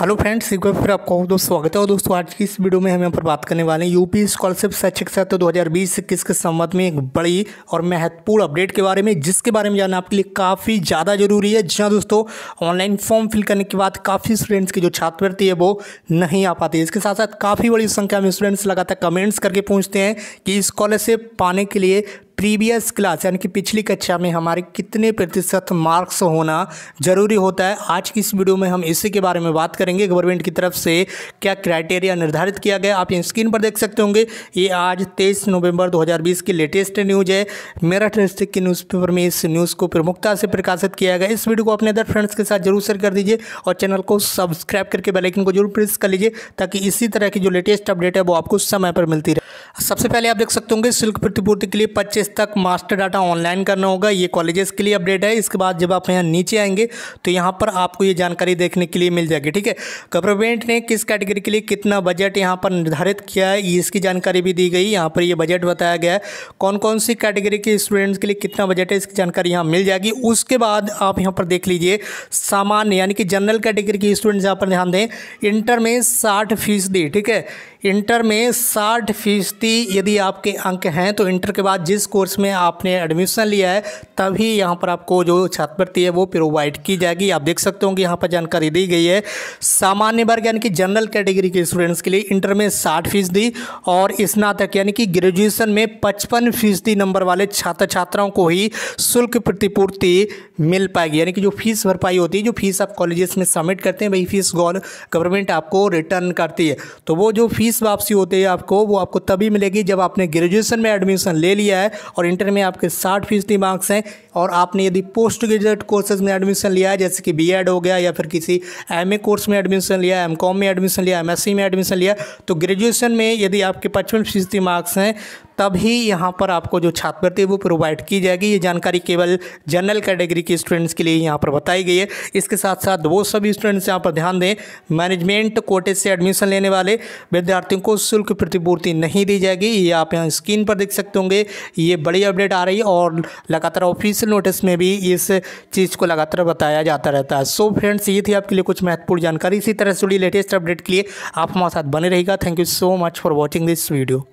hello friends एक बार फिर आपका दोस्तों स्वागत है और दोस्तों आज की इस वीडियो में हम यहाँ पर बात करने वाले हैं यूपी स्कॉलरशिप शैक्षिक सत्र दो हज़ार बीस इक्कीस के संबंध में एक बड़ी और महत्वपूर्ण अपडेट के बारे में जिसके बारे में जानना आपके लिए काफ़ी ज़्यादा जरूरी है जहाँ दोस्तों ऑनलाइन फॉर्म फिल करने के बाद काफ़ी स्टूडेंट्स की जो छात्रवृत्ति है वो नहीं आ पाती इसके साथ साथ काफ़ी बड़ी संख्या में स्टूडेंट्स लगातार कमेंट्स करके पूछते हैं कि स्कॉलरशिप पाने के लिए प्रीवियस क्लास यानी कि पिछली कक्षा में हमारे कितने प्रतिशत मार्क्स होना जरूरी होता है आज की इस वीडियो में हम इसी के बारे में बात करेंगे गवर्नमेंट की तरफ से क्या क्राइटेरिया निर्धारित किया गया आप ये स्क्रीन पर देख सकते होंगे ये आज 23 नवंबर 2020 की लेटेस्ट न्यूज है मेरठ डिस्ट्रिक्ट के न्यूज़पेपर में इस न्यूज़ को प्रमुखता से प्रकाशित किया गया इस वीडियो को अपने अदर फ्रेंड्स के साथ जरूर शेयर कर दीजिए और चैनल को सब्सक्राइब करके बेलाइकन को जरूर प्रेस कर लीजिए ताकि इसी तरह की जो लेटेस्ट अपडेट है वो आपको समय पर मिलती रहे सबसे पहले आप देख सकते होंगे शुल्क प्रतिपूर्ति के लिए पच्चीस तक मास्टर डाटा ऑनलाइन करना होगा ये कॉलेजेस के लिए अपडेट है इसके बाद जब आप यहाँ नीचे आएंगे तो यहाँ पर आपको ये जानकारी देखने के लिए मिल जाएगी ठीक है गवर्नमेंट ने किस कैटेगरी के लिए कितना बजट यहाँ पर निर्धारित किया है इसकी जानकारी भी दी गई यहाँ पर ये बजट बताया गया है कौन कौन सी कैटेगरी के स्टूडेंट्स के लिए कितना बजट है इसकी जानकारी यहाँ मिल जाएगी उसके बाद आप यहाँ पर देख लीजिए सामान्य यानी कि जनरल कैटेगरी के स्टूडेंट्स यहाँ पर ध्यान दें इंटर में साठ फीसदी ठीक है इंटर में साठ फीसदी यदि आपके अंक हैं तो इंटर के बाद जिस को कोर्स में आपने एडमिशन लिया है तभी यहाँ पर आपको जो छात्रवृत्ति है वो प्रोवाइड की जाएगी आप देख सकते कि यहाँ पर जानकारी दी गई है सामान्य वर्ग यानी कि जनरल कैटेगरी के स्टूडेंट्स के लिए इंटर में साठ फीसदी और स्नातक यानी कि ग्रेजुएशन में पचपन फीसदी नंबर वाले छात्र छात्राओं को ही शुल्क प्रतिपूर्ति मिल पाएगी यानी कि जो फीस भरपाई होती है जो फीस आप कॉलेजेस में सबमिट करते हैं वही फीस गवर्नमेंट आपको रिटर्न करती है तो वो जो फीस वापसी होती है आपको वो आपको तभी मिलेगी जब आपने ग्रेजुएशन में एडमिशन ले लिया है और इंटर में आपके साठ फीसदी मार्क्स हैं और आपने यदि पोस्ट ग्रेजुएट कोर्सेज में एडमिशन लिया है जैसे कि बी हो गया या फिर किसी एम कोर्स में एडमिशन लिया एम में एडमिशन लिया एम में एडमिशन लिया तो ग्रेजुएशन में यदि आपके पचपन फीसदी मार्क्स हैं तभी यहाँ पर आपको जो छात्रवृत्ति वो प्रोवाइड की जाएगी ये जानकारी केवल जनरल कैटेगरी के स्टूडेंट्स के लिए यहाँ पर बताई गई है इसके साथ साथ वो सभी स्टूडेंट्स यहाँ पर ध्यान दें मैनेजमेंट कोटे से एडमिशन लेने वाले विद्यार्थियों को शुल्क प्रतिपूर्ति नहीं दी जाएगी ये आप यहाँ स्क्रीन पर देख सकते होंगे ये बड़ी अपडेट आ रही है और लगातार ऑफिस पेंसिल नोटिस में भी इस चीज़ को लगातार बताया जाता रहता है सो so फ्रेंड्स ये थी आपके लिए कुछ महत्वपूर्ण जानकारी इसी तरह से जुड़ी लेटेस्ट अपडेट के लिए आप हमारे साथ बने रहेगा thank you so much for watching this video